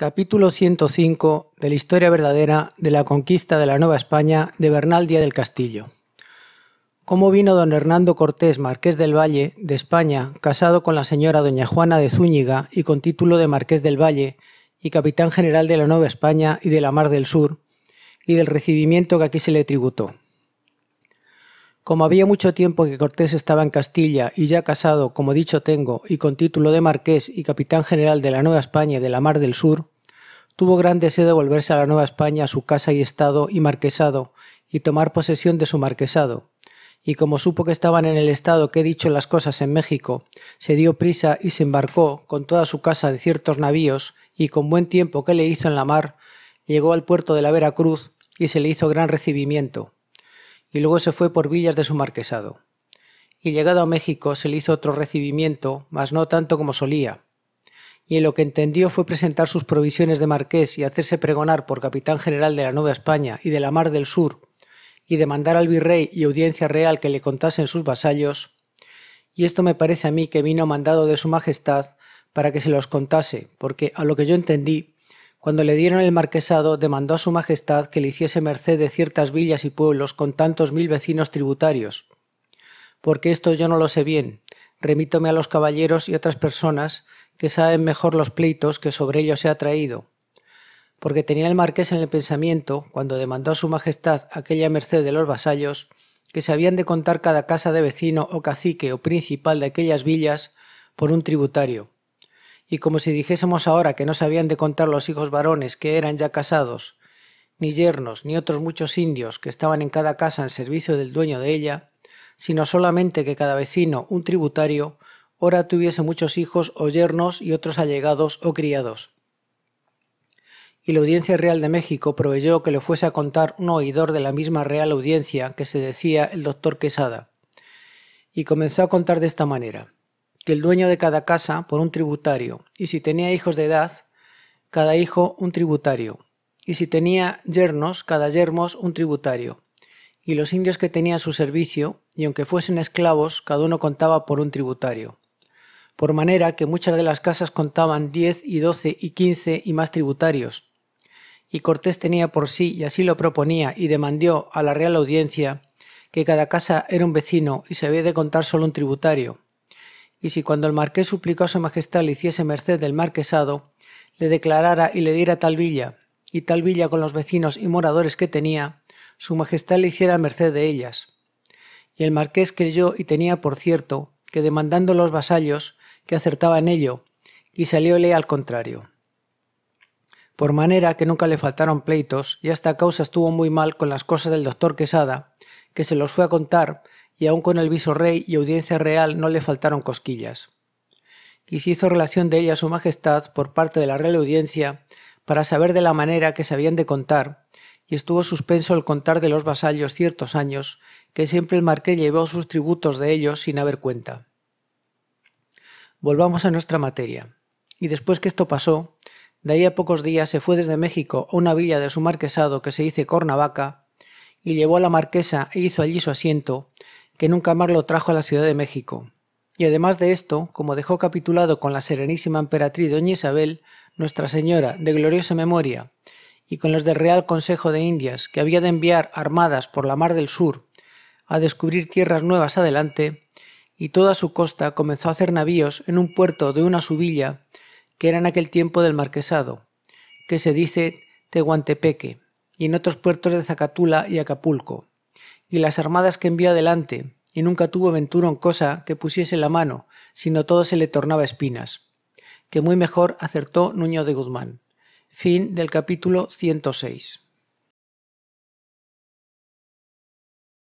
Capítulo 105 de la historia verdadera de la conquista de la Nueva España de Bernal Díaz del Castillo. Cómo vino don Hernando Cortés, marqués del Valle, de España, casado con la señora doña Juana de Zúñiga y con título de marqués del Valle y capitán general de la Nueva España y de la Mar del Sur, y del recibimiento que aquí se le tributó. Como había mucho tiempo que Cortés estaba en Castilla y ya casado, como dicho tengo, y con título de marqués y capitán general de la Nueva España y de la Mar del Sur, tuvo gran deseo de volverse a la Nueva España, a su casa y estado y marquesado, y tomar posesión de su marquesado. Y como supo que estaban en el estado que he dicho las cosas en México, se dio prisa y se embarcó con toda su casa de ciertos navíos, y con buen tiempo que le hizo en la mar, llegó al puerto de la Veracruz y se le hizo gran recibimiento. Y luego se fue por villas de su marquesado. Y llegado a México se le hizo otro recibimiento, mas no tanto como solía y lo que entendió fue presentar sus provisiones de marqués y hacerse pregonar por capitán general de la Nueva España y de la Mar del Sur, y demandar al virrey y audiencia real que le contasen sus vasallos, y esto me parece a mí que vino mandado de su majestad para que se los contase, porque a lo que yo entendí, cuando le dieron el marquesado, demandó a su majestad que le hiciese merced de ciertas villas y pueblos con tantos mil vecinos tributarios. Porque esto yo no lo sé bien. Remítome a los caballeros y otras personas que saben mejor los pleitos que sobre ellos se ha traído, porque tenía el marqués en el pensamiento, cuando demandó a su majestad aquella merced de los vasallos, que se habían de contar cada casa de vecino o cacique o principal de aquellas villas por un tributario. Y como si dijésemos ahora que no se habían de contar los hijos varones que eran ya casados, ni yernos, ni otros muchos indios que estaban en cada casa en servicio del dueño de ella, sino solamente que cada vecino, un tributario, ora tuviese muchos hijos o yernos y otros allegados o criados. Y la Audiencia Real de México proveyó que le fuese a contar un oidor de la misma Real Audiencia que se decía el doctor Quesada. Y comenzó a contar de esta manera, que el dueño de cada casa por un tributario, y si tenía hijos de edad, cada hijo un tributario, y si tenía yernos, cada yermos un tributario, y los indios que a su servicio, y aunque fuesen esclavos, cada uno contaba por un tributario por manera que muchas de las casas contaban diez y doce y quince y más tributarios. Y Cortés tenía por sí, y así lo proponía, y demandó a la Real Audiencia, que cada casa era un vecino y se había de contar solo un tributario. Y si cuando el marqués suplicó a su majestad le hiciese merced del marquesado, le declarara y le diera tal villa, y tal villa con los vecinos y moradores que tenía, su majestad le hiciera merced de ellas. Y el marqués creyó y tenía por cierto que demandando los vasallos que acertaba en ello, y salióle al contrario. Por manera que nunca le faltaron pleitos, y esta causa estuvo muy mal con las cosas del doctor Quesada, que se los fue a contar, y aun con el visorrey y audiencia real no le faltaron cosquillas. Y se hizo relación de ella a su majestad por parte de la real audiencia, para saber de la manera que se habían de contar, y estuvo suspenso el contar de los vasallos ciertos años, que siempre el marqués llevó sus tributos de ellos sin haber cuenta. Volvamos a nuestra materia. Y después que esto pasó, de ahí a pocos días se fue desde México a una villa de su marquesado que se dice Cornavaca, y llevó a la marquesa e hizo allí su asiento, que nunca más lo trajo a la Ciudad de México. Y además de esto, como dejó capitulado con la serenísima emperatriz doña Isabel, Nuestra Señora de gloriosa memoria, y con los del Real Consejo de Indias, que había de enviar armadas por la Mar del Sur a descubrir tierras nuevas adelante, y toda su costa comenzó a hacer navíos en un puerto de una subilla que era en aquel tiempo del marquesado, que se dice Tehuantepeque, y en otros puertos de Zacatula y Acapulco, y las armadas que envió adelante, y nunca tuvo ventura en cosa que pusiese la mano, sino todo se le tornaba espinas, que muy mejor acertó Nuño de Guzmán. Fin del capítulo 106.